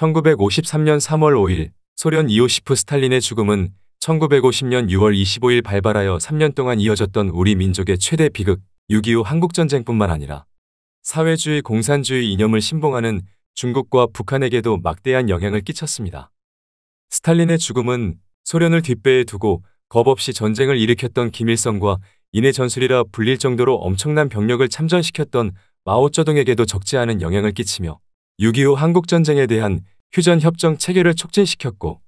1953년 3월 5일 소련 이오시프 스탈린의 죽음은 1950년 6월 25일 발발하여 3년 동안 이어졌던 우리 민족의 최대 비극 6.25 한국전쟁뿐만 아니라 사회주의 공산주의 이념을 신봉하는 중국과 북한에게도 막대한 영향을 끼쳤습니다. 스탈린의 죽음은 소련을 뒷배에 두고 겁없이 전쟁을 일으켰던 김일성과 이내 전술이라 불릴 정도로 엄청난 병력을 참전시켰던 마오쩌둥에게도 적지 않은 영향을 끼치며 6.25 한국전쟁에 대한 휴전협정 체결을 촉진시켰고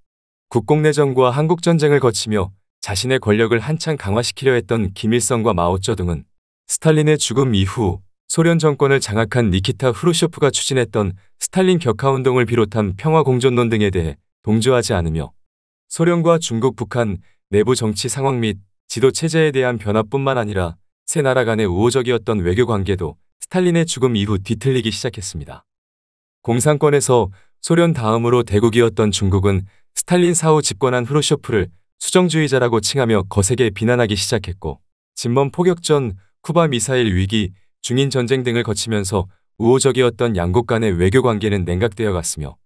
국공내전과 한국전쟁을 거치며 자신의 권력을 한창 강화시키려 했던 김일성과 마오쩌둥은 스탈린의 죽음 이후 소련 정권을 장악한 니키타 후루쇼프가 추진했던 스탈린 격하운동을 비롯한 평화공존론 등에 대해 동조하지 않으며 소련과 중국, 북한 내부 정치 상황 및 지도체제에 대한 변화뿐만 아니라 세 나라 간의 우호적이었던 외교관계도 스탈린의 죽음 이후 뒤틀리기 시작했습니다. 공산권에서 소련 다음으로 대국이었던 중국은 스탈린 사후 집권한 후르쇼프를 수정주의자라고 칭하며 거세게 비난하기 시작했고 진범 포격전, 쿠바 미사일 위기, 중인 전쟁 등을 거치면서 우호적이었던 양국 간의 외교 관계는 냉각되어 갔으며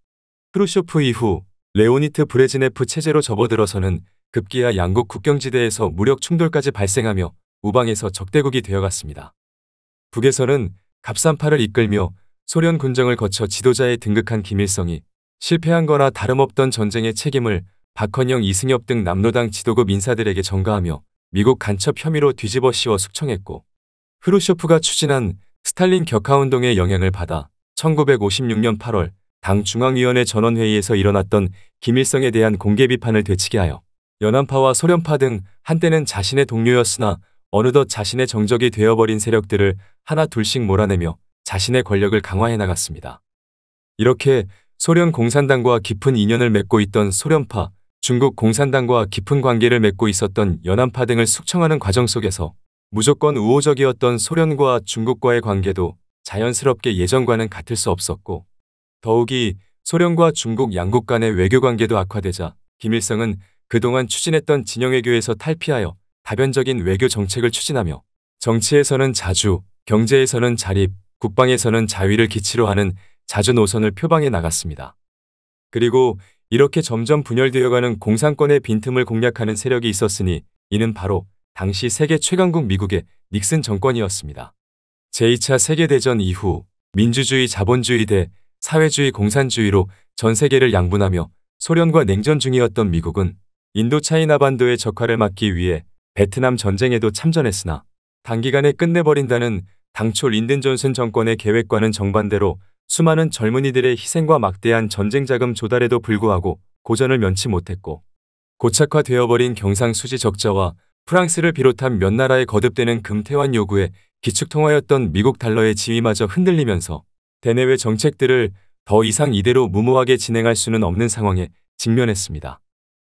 크루쇼프 이후 레오니트 브레즈네프 체제로 접어들어서는 급기야 양국 국경지대에서 무력 충돌까지 발생하며 우방에서 적대국이 되어갔습니다. 북에서는 갑산파를 이끌며 소련 군정을 거쳐 지도자에 등극한 김일성이 실패한 거나 다름없던 전쟁의 책임을 박헌영, 이승엽 등 남로당 지도급 인사들에게 전가하며 미국 간첩 혐의로 뒤집어 씌워 숙청했고 흐루쇼프가 추진한 스탈린 격하운동의 영향을 받아 1956년 8월 당 중앙위원회 전원회의에서 일어났던 김일성에 대한 공개 비판을 되치게 하여 연안파와 소련파 등 한때는 자신의 동료였으나 어느덧 자신의 정적이 되어버린 세력들을 하나 둘씩 몰아내며 자신의 권력을 강화해 나갔습니다. 이렇게 소련 공산당과 깊은 인연을 맺고 있던 소련파, 중국 공산당과 깊은 관계를 맺고 있었던 연안파 등을 숙청하는 과정 속에서 무조건 우호적이었던 소련과 중국과의 관계도 자연스럽게 예전과는 같을 수 없었고 더욱이 소련과 중국 양국 간의 외교 관계도 악화되자 김일성은 그동안 추진했던 진영 외교에서 탈피하여 다변적인 외교 정책을 추진하며 정치에서는 자주, 경제에서는 자립, 국방에서는 자위를 기치로 하는 자주 노선을 표방해 나갔습니다. 그리고 이렇게 점점 분열되어가는 공산권의 빈틈을 공략하는 세력이 있었으니 이는 바로 당시 세계 최강국 미국의 닉슨 정권이었습니다. 제2차 세계대전 이후 민주주의 자본주의 대 사회주의 공산주의로 전 세계를 양분하며 소련과 냉전 중이었던 미국은 인도차이나 반도의 적화를 막기 위해 베트남 전쟁에도 참전했으나 단기간에 끝내버린다는 당초 린든 존슨 정권의 계획과는 정반대로 수많은 젊은이들의 희생과 막대한 전쟁 자금 조달에도 불구하고 고전을 면치 못했고 고착화되어버린 경상수지 적자와 프랑스를 비롯한 몇 나라의 거듭되는 금태환 요구에 기축통화였던 미국 달러의 지위마저 흔들리면서 대내외 정책들을 더 이상 이대로 무모하게 진행할 수는 없는 상황에 직면했습니다.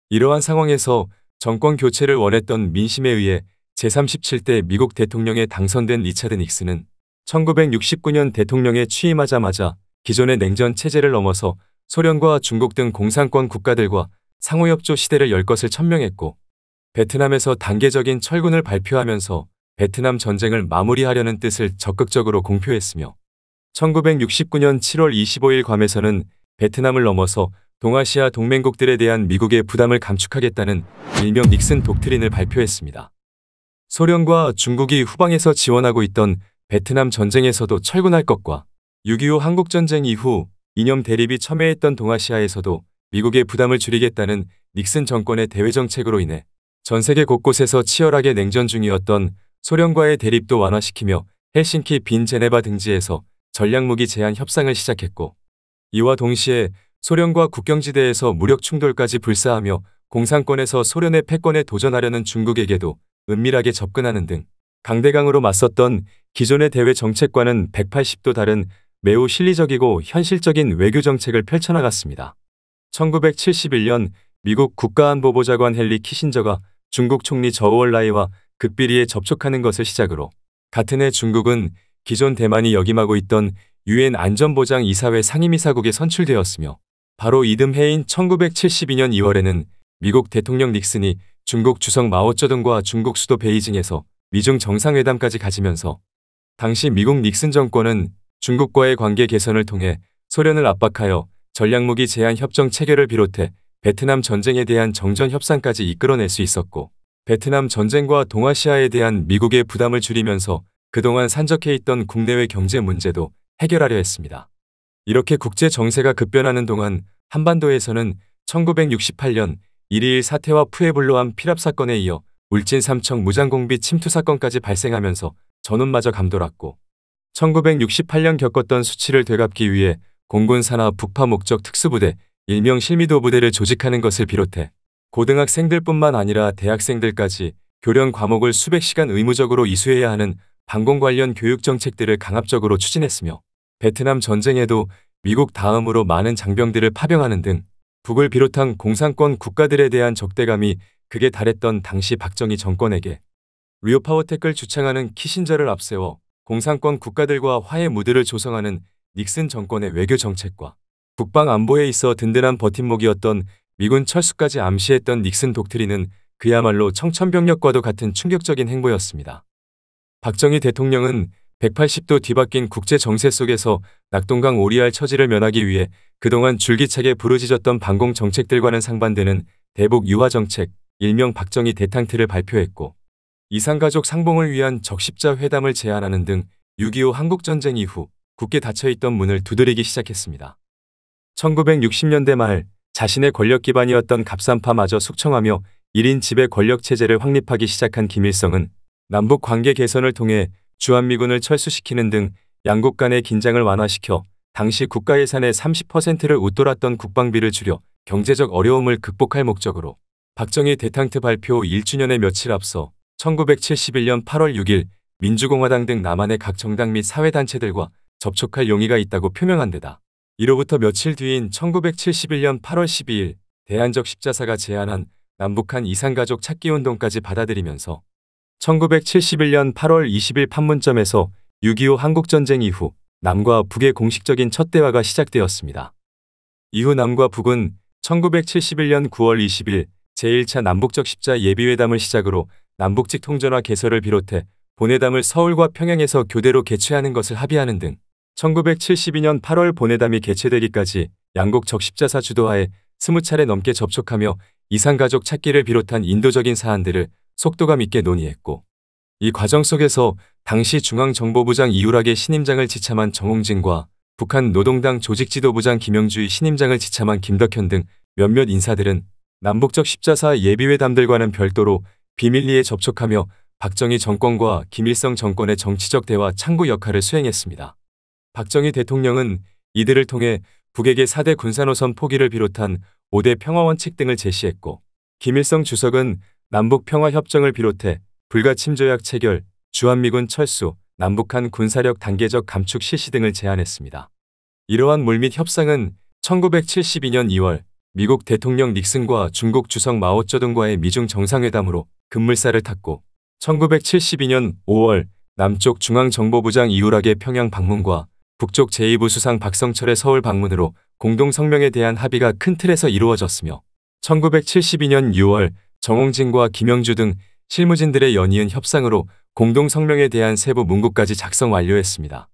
이러한 상황에서 정권 교체를 원했던 민심에 의해 제37대 미국 대통령에 당선된 리차드 닉슨은 1969년 대통령에 취임하자마자 기존의 냉전 체제를 넘어서 소련과 중국 등 공산권 국가들과 상호협조 시대를 열 것을 천명했고 베트남에서 단계적인 철군을 발표하면서 베트남 전쟁을 마무리하려는 뜻을 적극적으로 공표했으며 1969년 7월 25일 괌에서는 베트남을 넘어서 동아시아 동맹국들에 대한 미국의 부담을 감축하겠다는 일명 닉슨 독트린을 발표했습니다. 소련과 중국이 후방에서 지원하고 있던 베트남 전쟁에서도 철군할 것과 6.25 한국전쟁 이후 이념 대립이 첨예했던 동아시아에서도 미국의 부담을 줄이겠다는 닉슨 정권의 대외정책으로 인해 전 세계 곳곳에서 치열하게 냉전 중이었던 소련과의 대립도 완화시키며 헬싱키 빈 제네바 등지에서 전략무기 제한 협상을 시작했고 이와 동시에 소련과 국경지대에서 무력 충돌까지 불사하며 공산권에서 소련의 패권에 도전하려는 중국에게도 은밀하게 접근하는 등 강대강으로 맞섰던 기존의 대외 정책과는 180도 다른 매우 실리적이고 현실적인 외교 정책을 펼쳐나갔습니다. 1971년 미국 국가안보보좌관 헨리 키신저가 중국 총리 저우얼라이와 극비리에 접촉하는 것을 시작으로 같은 해 중국은 기존 대만이 역임하고 있던 유엔 안전보장 이사회 상임이사국에 선출되었으며 바로 이듬해인 1972년 2월에는 미국 대통령 닉슨이 중국 주석 마오쩌둥과 중국 수도 베이징에서 미중 정상회담까지 가지면서 당시 미국 닉슨 정권은 중국과의 관계 개선을 통해 소련을 압박하여 전략무기 제한 협정 체결을 비롯해 베트남 전쟁에 대한 정전 협상까지 이끌어낼 수 있었고 베트남 전쟁과 동아시아에 대한 미국의 부담을 줄이면서 그동안 산적해 있던 국내외 경제 문제도 해결하려 했습니다. 이렇게 국제 정세가 급변하는 동안 한반도에서는 1968년 1일 사태와 푸에블로암 피랍 사건에 이어 울진 삼청 무장공비 침투 사건까지 발생하면서 전운마저 감돌았고 1968년 겪었던 수치를 되갚기 위해 공군 산하 북파 목적 특수부대 일명 실미도 부대를 조직하는 것을 비롯해 고등학생들뿐만 아니라 대학생들까지 교련 과목을 수백 시간 의무적으로 이수해야 하는 방공 관련 교육 정책들을 강압적으로 추진했으며 베트남 전쟁에도 미국 다음으로 많은 장병들을 파병하는 등 북을 비롯한 공산권 국가들에 대한 적대감이 극에 달했던 당시 박정희 정권에게 리오파워테크를 주창하는 키신저를 앞세워 공산권 국가들과 화해 무드를 조성하는 닉슨 정권의 외교 정책과 국방 안보에 있어 든든한 버팀목이었던 미군 철수까지 암시했던 닉슨 독트리는 그야말로 청천벽력과도 같은 충격적인 행보였습니다. 박정희 대통령은 180도 뒤바뀐 국제 정세 속에서 낙동강 오리알 처지를 면하기 위해 그동안 줄기차게 부르짖었던 방공 정책들과는 상반되는 대북 유화 정책, 일명 박정희 대탕트를 발표했고 이산가족 상봉을 위한 적십자 회담을 제안하는 등 6.25 한국전쟁 이후 굳게 닫혀있던 문을 두드리기 시작했습니다. 1960년대 말 자신의 권력 기반이었던 갑산파마저 숙청하며 1인 지배 권력 체제를 확립하기 시작한 김일성은 남북 관계 개선을 통해 주한미군을 철수시키는 등 양국 간의 긴장을 완화시켜 당시 국가 예산의 30%를 웃돌았던 국방비를 줄여 경제적 어려움을 극복할 목적으로 박정희 대탕트 발표 1주년에 며칠 앞서 1971년 8월 6일 민주공화당 등 남한의 각 정당 및 사회단체들과 접촉할 용의가 있다고 표명한 데다 이로부터 며칠 뒤인 1971년 8월 12일 대한적 십자사가 제안한 남북한 이산가족 찾기 운동까지 받아들이면서 1971년 8월 20일 판문점에서 6.25 한국전쟁 이후 남과 북의 공식적인 첫 대화가 시작되었습니다. 이후 남과 북은 1971년 9월 20일 제1차 남북적 십자 예비회담을 시작으로 남북직 통전화 개설을 비롯해 본회담을 서울과 평양에서 교대로 개최하는 것을 합의하는 등 1972년 8월 본회담이 개최되기까지 양국 적십자사 주도하에 20차례 넘게 접촉하며 이산가족 찾기를 비롯한 인도적인 사안들을 속도감 있게 논의했고 이 과정 속에서 당시 중앙정보부장 이우락의 신임장을 지참한 정홍진과 북한 노동당 조직지도부장 김영주의 신임장을 지참한 김덕현 등 몇몇 인사들은 남북적 십자사 예비회담들과는 별도로 비밀리에 접촉하며 박정희 정권과 김일성 정권의 정치적 대화 창구 역할을 수행했습니다. 박정희 대통령은 이들을 통해 북에게 4대 군사노선 포기를 비롯한 5대 평화원칙 등을 제시했고 김일성 주석은 남북평화협정을 비롯해 불가침조약 체결, 주한미군 철수, 남북한 군사력 단계적 감축 실시 등을 제안했습니다. 이러한 물밑 협상은 1972년 2월 미국 대통령 닉슨과 중국 주석 마오쩌둥과의 미중 정상회담으로 급물살을 탔고 1972년 5월 남쪽 중앙정보부장 이우락의 평양 방문과 북쪽 제2부 수상 박성철의 서울 방문으로 공동성명에 대한 합의가 큰 틀에서 이루어졌으며 1972년 6월 정홍진과 김영주 등 실무진들의 연이은 협상으로 공동성명에 대한 세부 문구까지 작성 완료했습니다.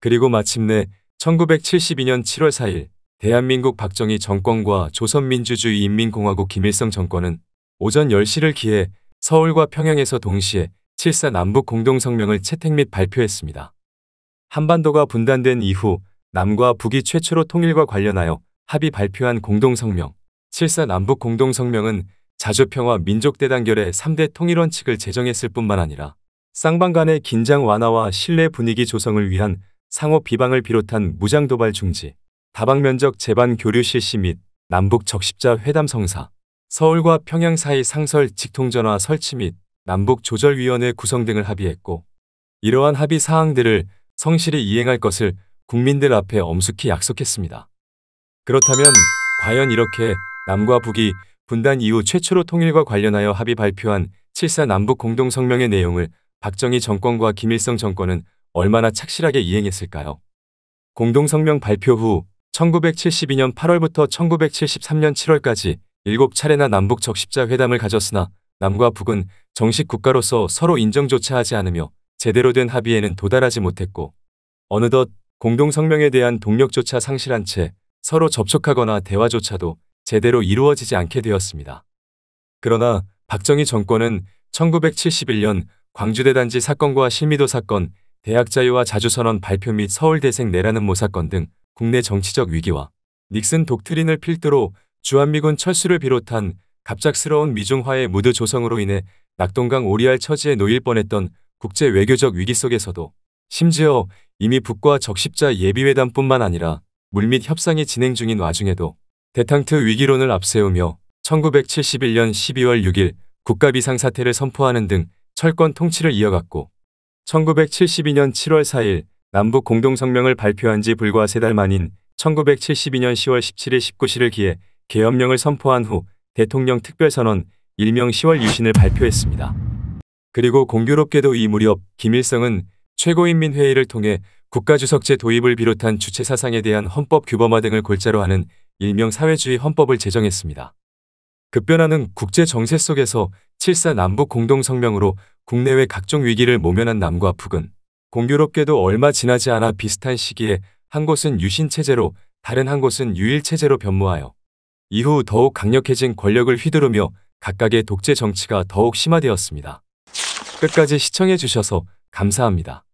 그리고 마침내 1972년 7월 4일 대한민국 박정희 정권과 조선민주주의 인민공화국 김일성 정권은 오전 10시를 기해 서울과 평양에서 동시에 7사 남북 공동성명을 채택 및 발표했습니다. 한반도가 분단된 이후 남과 북이 최초로 통일과 관련하여 합의 발표한 공동성명 7사 남북 공동성명은 자주평화 민족대단결의 3대 통일원칙을 제정했을 뿐만 아니라 쌍방 간의 긴장 완화와 신뢰 분위기 조성을 위한 상호 비방을 비롯한 무장도발 중지, 다방면적 재반 교류 실시 및 남북 적십자 회담 성사, 서울과 평양 사이 상설 직통전화 설치 및 남북 조절위원회 구성 등을 합의했고 이러한 합의 사항들을 성실히 이행할 것을 국민들 앞에 엄숙히 약속했습니다. 그렇다면 과연 이렇게 남과 북이 분단 이후 최초로 통일과 관련하여 합의 발표한 7사 남북 공동성명의 내용을 박정희 정권과 김일성 정권은 얼마나 착실하게 이행했을까요? 공동성명 발표 후 1972년 8월부터 1973년 7월까지 7차례나 남북 적십자 회담을 가졌으나 남과 북은 정식 국가로서 서로 인정조차 하지 않으며 제대로 된 합의에는 도달하지 못했고 어느덧 공동성명에 대한 동력조차 상실한 채 서로 접촉하거나 대화조차도 제대로 이루어지지 않게 되었습니다. 그러나 박정희 정권은 1971년 광주대 단지 사건과 심의도 사건, 대학 자유와 자주선언 발표 및 서울대생 내라는 모사건 등 국내 정치적 위기와 닉슨 독트린을 필두로 주한미군 철수를 비롯한 갑작스러운 미중화의 무드 조성으로 인해 낙동강 오리알 처지에 놓일 뻔했던 국제 외교적 위기 속에서도 심지어 이미 북과 적십자 예비회담뿐만 아니라 물밑 협상이 진행 중인 와중에도 대탕트 위기론을 앞세우며 1971년 12월 6일 국가비상 사태를 선포하는 등 철권 통치를 이어갔고 1972년 7월 4일 남북 공동성명을 발표한 지 불과 세 달 만인 1972년 10월 17일 19시를 기해 계엄령을 선포한 후 대통령 특별선언 일명 10월 유신을 발표했습니다. 그리고 공교롭게도 이 무렵 김일성은 최고인민회의를 통해 국가주석제 도입을 비롯한 주체사상에 대한 헌법 규범화 등을 골자로 하는 일명 사회주의 헌법을 제정했습니다. 급변하는 그 국제 정세 속에서 7사 남북 공동성명으로 국내외 각종 위기를 모면한 남과 북은 공교롭게도 얼마 지나지 않아 비슷한 시기에 한 곳은 유신체제로 다른 한 곳은 유일체제로 변모하여 이후 더욱 강력해진 권력을 휘두르며 각각의 독재 정치가 더욱 심화되었습니다. 끝까지 시청해주셔서 감사합니다.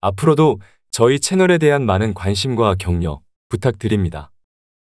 앞으로도 저희 채널에 대한 많은 관심과 격려 부탁드립니다.